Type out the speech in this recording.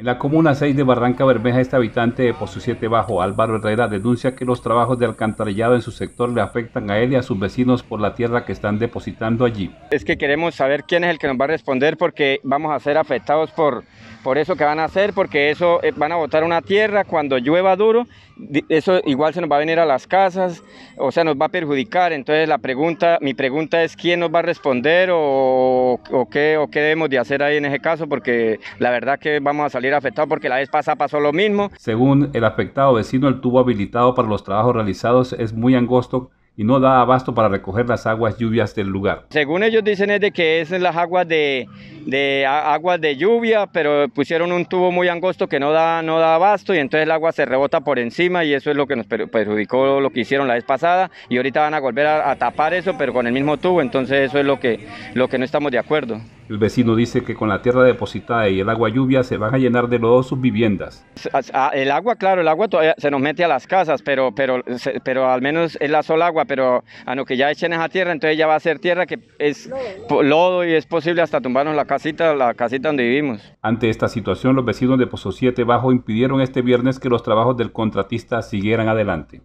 En la comuna 6 de Barranca Bermeja, este habitante de Pozo 7 Bajo, Álvaro Herrera, denuncia que los trabajos de alcantarillado en su sector le afectan a él y a sus vecinos por la tierra que están depositando allí. Es que queremos saber quién es el que nos va a responder porque vamos a ser afectados por, por eso que van a hacer, porque eso eh, van a botar una tierra cuando llueva duro, eso igual se nos va a venir a las casas, o sea, nos va a perjudicar. Entonces la pregunta, mi pregunta es quién nos va a responder qué, o qué debemos de hacer ahí en ese caso, porque la verdad que vamos a salir afectado porque la vez pasada pasó lo mismo. Según el afectado vecino, el tubo habilitado para los trabajos realizados es muy angosto y no da abasto para recoger las aguas lluvias del lugar. Según ellos dicen es de que es las aguas de, aguas de lluvia, pero pusieron un tubo muy angosto que no da, no da abasto y entonces el agua se rebota por encima y eso es lo que nos perjudicó lo que hicieron la vez pasada y ahorita van a volver a, a tapar eso pero con el mismo tubo, entonces eso es lo que, lo que no estamos de acuerdo. El vecino dice que con la tierra depositada y el agua lluvia se van a llenar de lodo sus viviendas. Ah, el agua, claro, el agua se nos mete a las casas, pero, pero, pero al menos es la sola agua, pero a lo que ya echen esa tierra, entonces ya va a ser tierra que es lodo y es posible hasta tumbarnos la casita, la casita donde vivimos. Ante esta situación, los vecinos de Pozo 7 Bajo impidieron este viernes que los trabajos del contratista siguieran adelante.